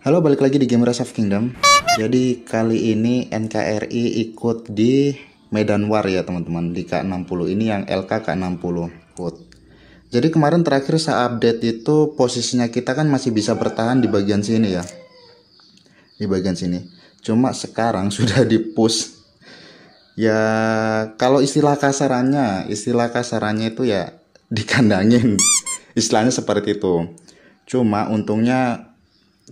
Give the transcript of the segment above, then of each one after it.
Halo, balik lagi di game Rise of Kingdom. Jadi kali ini NKRI ikut di Medan War ya teman-teman di K60 ini yang LK K60 HUT. Jadi kemarin terakhir saya update itu posisinya kita kan masih bisa bertahan di bagian sini ya. Di bagian sini. Cuma sekarang sudah di push ya kalau istilah kasarannya istilah kasarannya itu ya dikandangin istilahnya seperti itu cuma untungnya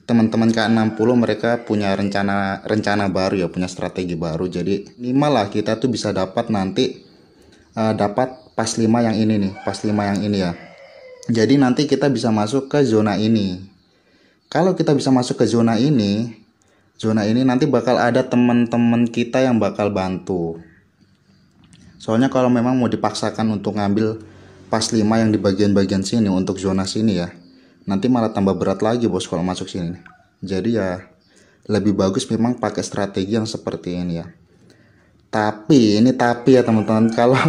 teman-teman K60 mereka punya rencana rencana baru ya, punya strategi baru. Jadi minimal lah kita tuh bisa dapat nanti uh, dapat pas 5 yang ini nih, pas 5 yang ini ya. Jadi nanti kita bisa masuk ke zona ini. Kalau kita bisa masuk ke zona ini, zona ini nanti bakal ada teman-teman kita yang bakal bantu. Soalnya kalau memang mau dipaksakan untuk ngambil pas 5 yang di bagian-bagian sini untuk zona sini ya nanti malah tambah berat lagi bos kalau masuk sini jadi ya lebih bagus memang pakai strategi yang seperti ini ya tapi ini tapi ya teman-teman kalau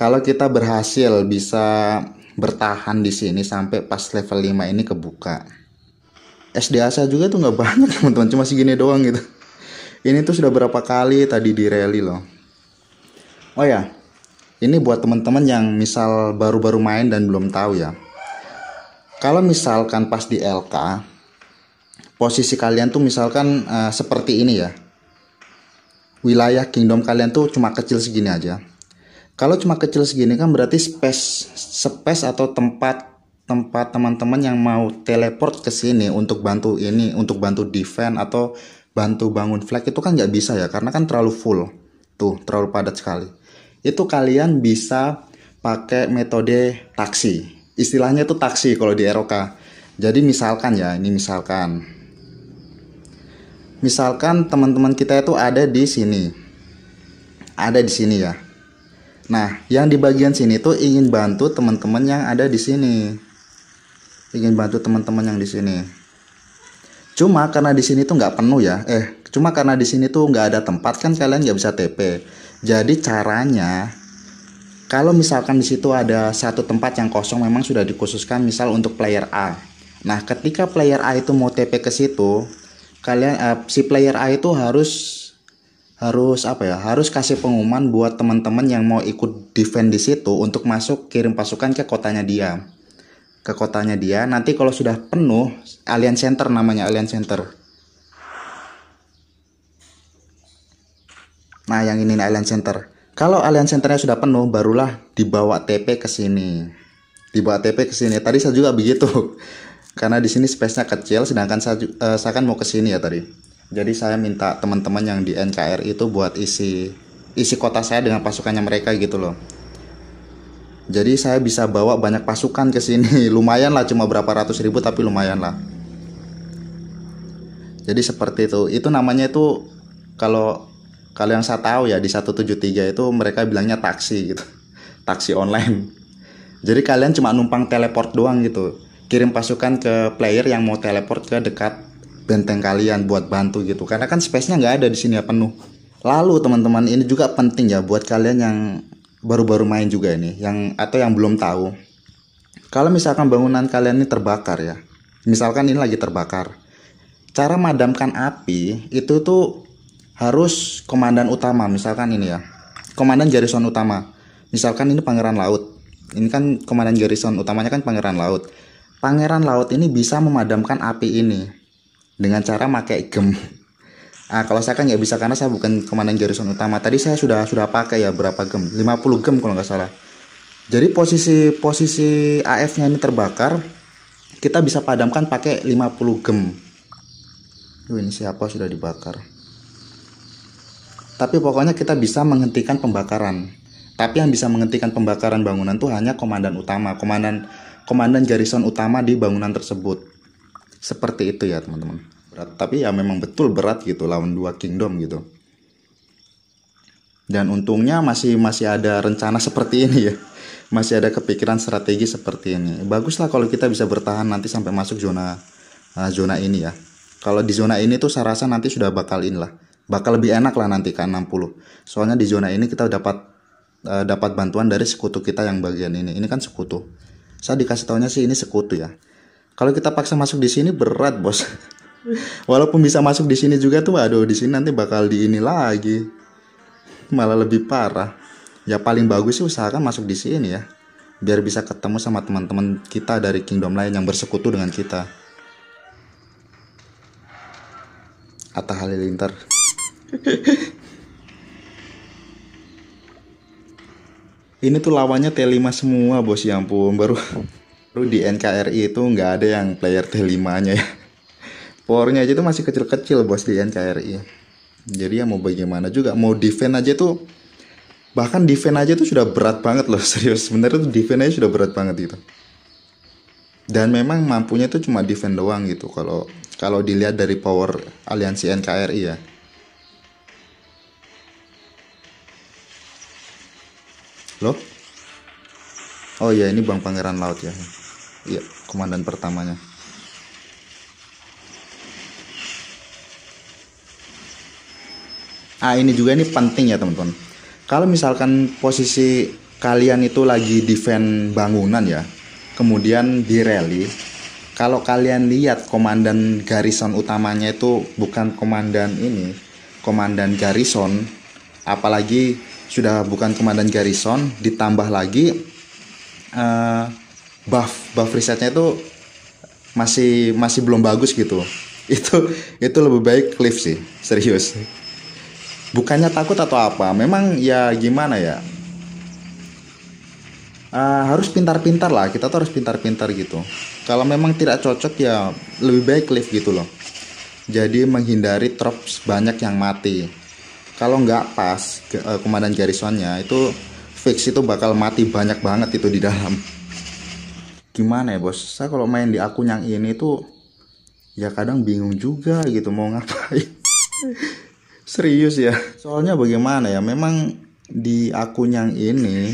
kalau kita berhasil bisa bertahan di sini sampai pas level 5 ini kebuka SDA saya juga tuh nggak banyak teman-teman cuma segini doang gitu ini tuh sudah berapa kali tadi di rally loh oh ya ini buat teman-teman yang misal baru-baru main dan belum tahu ya kalau misalkan pas di LK posisi kalian tuh misalkan uh, seperti ini ya wilayah kingdom kalian tuh cuma kecil segini aja kalau cuma kecil segini kan berarti space space atau tempat tempat teman-teman yang mau teleport ke sini untuk bantu ini untuk bantu defend atau bantu bangun flag itu kan nggak bisa ya karena kan terlalu full tuh terlalu padat sekali itu kalian bisa pakai metode taksi istilahnya itu taksi kalau di eropa Jadi misalkan ya, ini misalkan. Misalkan teman-teman kita itu ada di sini. Ada di sini ya. Nah, yang di bagian sini itu ingin bantu teman-teman yang ada di sini. Ingin bantu teman-teman yang di sini. Cuma karena di sini tuh nggak penuh ya. Eh, cuma karena di sini tuh nggak ada tempat kan kalian nggak bisa TP. Jadi caranya kalau misalkan di situ ada satu tempat yang kosong memang sudah dikhususkan misal untuk player A. Nah, ketika player A itu mau TP ke situ, kalian uh, si player A itu harus harus apa ya harus kasih pengumuman buat teman-teman yang mau ikut defend di situ untuk masuk kirim pasukan ke kotanya dia ke kotanya dia nanti kalau sudah penuh alien center namanya alien center nah yang ini alien center kalau alien centernya sudah penuh, barulah dibawa TP ke sini. Dibawa TP ke sini. Tadi saya juga begitu. Karena di sini space-nya kecil, sedangkan saya, uh, saya kan mau ke sini ya tadi. Jadi saya minta teman-teman yang di NCR itu buat isi isi kota saya dengan pasukannya mereka gitu loh. Jadi saya bisa bawa banyak pasukan ke sini. Lumayan lah cuma berapa ratus ribu tapi lumayan lah. Jadi seperti itu. Itu namanya itu kalau kalau yang saya tahu ya di 173 itu mereka bilangnya taksi gitu taksi online jadi kalian cuma numpang teleport doang gitu kirim pasukan ke player yang mau teleport ke dekat benteng kalian buat bantu gitu karena kan space-nya nggak ada di sini ya penuh lalu teman-teman ini juga penting ya buat kalian yang baru-baru main juga ini yang atau yang belum tahu kalau misalkan bangunan kalian ini terbakar ya misalkan ini lagi terbakar cara madamkan api itu tuh harus komandan utama misalkan ini ya komandan garison utama misalkan ini pangeran laut ini kan komandan garison utamanya kan pangeran laut pangeran laut ini bisa memadamkan api ini dengan cara pakai gem ah kalau saya kan nggak bisa karena saya bukan komandan garison utama tadi saya sudah sudah pakai ya berapa gem 50 gem kalau nggak salah jadi posisi posisi AF nya ini terbakar kita bisa padamkan pakai 50 gem Duh, ini siapa sudah dibakar tapi pokoknya kita bisa menghentikan pembakaran. Tapi yang bisa menghentikan pembakaran bangunan itu hanya komandan utama, komandan komandan garison utama di bangunan tersebut. Seperti itu ya, teman-teman. Berat, tapi ya memang betul berat gitu lawan dua kingdom gitu. Dan untungnya masih masih ada rencana seperti ini ya masih ada kepikiran strategi seperti ini. Baguslah kalau kita bisa bertahan nanti sampai masuk zona eh, zona ini ya. Kalau di zona ini tuh saya rasa nanti sudah bakal in lah bakal lebih enak lah nanti ke kan, 60 soalnya di zona ini kita dapat uh, dapat bantuan dari sekutu kita yang bagian ini ini kan sekutu saya dikasih taunya sih ini sekutu ya kalau kita paksa masuk di sini berat bos walaupun bisa masuk di sini juga tuh aduh di sini nanti bakal di ini lagi malah lebih parah ya paling bagus sih usahakan masuk di sini ya biar bisa ketemu sama teman-teman kita dari kingdom lain yang bersekutu dengan kita Atta Halilintar ini tuh lawannya T5 semua bos ya ampun baru baru di NKRI itu nggak ada yang player T5 nya ya powernya aja tuh masih kecil-kecil bos di NKRI jadi ya mau bagaimana juga mau defend aja tuh bahkan defend aja tuh sudah berat banget loh serius sebenarnya tuh defend aja sudah berat banget gitu dan memang mampunya tuh cuma defend doang gitu kalau kalau dilihat dari power aliansi NKRI ya loh oh ya ini bang pangeran laut ya iya komandan pertamanya ah ini juga ini penting ya teman-teman kalau misalkan posisi kalian itu lagi defend bangunan ya kemudian di rally kalau kalian lihat komandan garison utamanya itu bukan komandan ini komandan garison apalagi sudah bukan komandan garrison ditambah lagi uh, buff buff risetnya itu masih masih belum bagus gitu itu itu lebih baik Cliff sih serius bukannya takut atau apa memang ya gimana ya uh, harus pintar-pintar lah kita tuh harus pintar-pintar gitu kalau memang tidak cocok ya lebih baik Cliff gitu loh jadi menghindari drops banyak yang mati kalau nggak pas ke, uh, eh, komandan garisonnya itu fix itu bakal mati banyak banget itu di dalam gimana ya bos saya kalau main di akun yang ini tuh ya kadang bingung juga gitu mau ngapain serius ya soalnya bagaimana ya memang di akun yang ini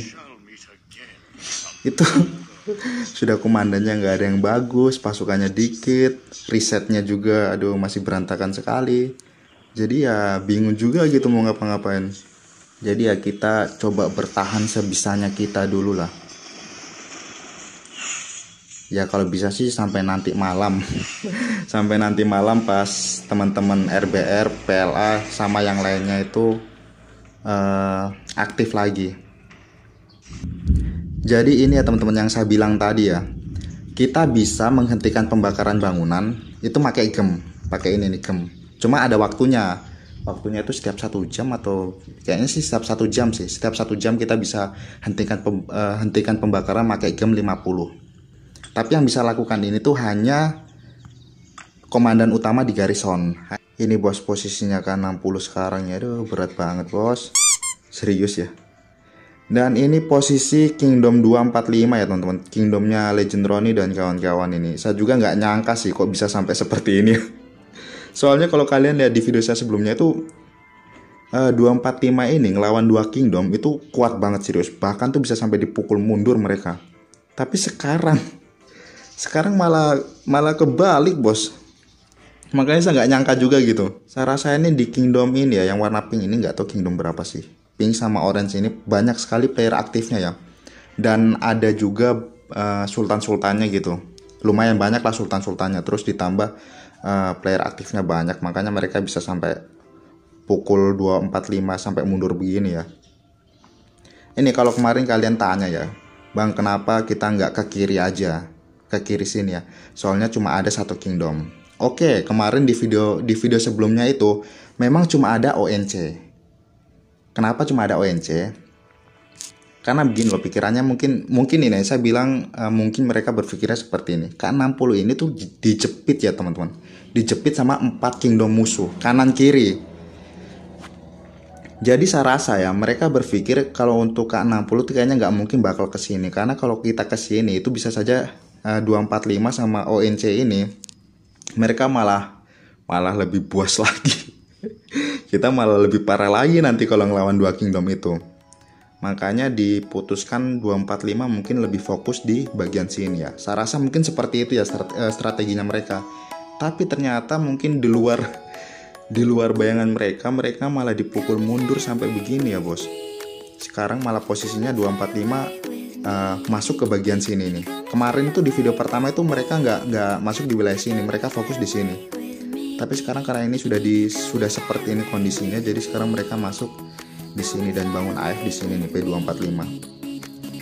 itu sudah komandannya nggak ada yang bagus pasukannya dikit risetnya juga aduh masih berantakan sekali jadi ya bingung juga gitu mau ngapa-ngapain jadi ya kita coba bertahan sebisanya kita dulu lah ya kalau bisa sih sampai nanti malam sampai nanti malam pas teman-teman RBR PLA sama yang lainnya itu uh, aktif lagi jadi ini ya teman-teman yang saya bilang tadi ya kita bisa menghentikan pembakaran bangunan itu pakai gem pakai ini nih gem cuma ada waktunya waktunya itu setiap satu jam atau kayaknya sih setiap satu jam sih setiap satu jam kita bisa hentikan pem, uh, hentikan pembakaran pakai gem 50 tapi yang bisa lakukan ini tuh hanya komandan utama di garison ini bos posisinya kan 60 sekarang ya aduh berat banget bos serius ya dan ini posisi Kingdom 245 ya teman-teman Kingdomnya Legend Roni dan kawan-kawan ini Saya juga nggak nyangka sih kok bisa sampai seperti ini Soalnya kalau kalian lihat di video saya sebelumnya itu uh, eh, 245 ini ngelawan dua kingdom itu kuat banget serius. Bahkan tuh bisa sampai dipukul mundur mereka. Tapi sekarang sekarang malah malah kebalik, Bos. Makanya saya nggak nyangka juga gitu. Saya rasa ini di kingdom ini ya yang warna pink ini nggak tahu kingdom berapa sih. Pink sama orange ini banyak sekali player aktifnya ya. Dan ada juga uh, sultan-sultannya gitu. Lumayan banyak lah sultan-sultannya terus ditambah Eh, player aktifnya banyak makanya mereka bisa sampai pukul 2.45 sampai mundur begini ya ini kalau kemarin kalian tanya ya Bang kenapa kita nggak ke kiri aja ke kiri sini ya soalnya cuma ada satu kingdom Oke kemarin di video di video sebelumnya itu memang cuma ada ONC Kenapa cuma ada ONC karena begini loh pikirannya mungkin mungkin ini saya bilang uh, mungkin mereka berpikirnya seperti ini K60 ini tuh dijepit ya teman-teman dijepit sama empat kingdom musuh kanan kiri jadi saya rasa ya mereka berpikir kalau untuk K60 kayaknya nggak mungkin bakal ke sini karena kalau kita ke sini itu bisa saja uh, eh, 245 sama ONC ini mereka malah malah lebih buas lagi kita malah lebih parah lagi nanti kalau ngelawan dua kingdom itu Makanya diputuskan 245 mungkin lebih fokus di bagian sini ya. Saya rasa mungkin seperti itu ya eh, strateginya mereka. Tapi ternyata mungkin di luar di luar bayangan mereka, mereka malah dipukul mundur sampai begini ya, Bos. Sekarang malah posisinya 245 uh, eh, masuk ke bagian sini nih. Kemarin tuh di video pertama itu mereka nggak nggak masuk di wilayah sini, mereka fokus di sini. Tapi sekarang karena ini sudah di sudah seperti ini kondisinya, jadi sekarang mereka masuk di sini dan bangun AF di sini nih P245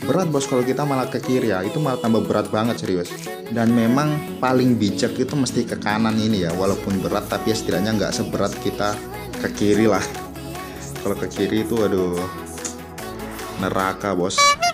berat bos kalau kita malah ke kiri ya itu malah tambah berat banget serius dan memang paling bijak itu mesti ke kanan ini ya walaupun berat tapi ya setidaknya nggak seberat kita ke kiri lah kalau ke kiri itu aduh neraka bos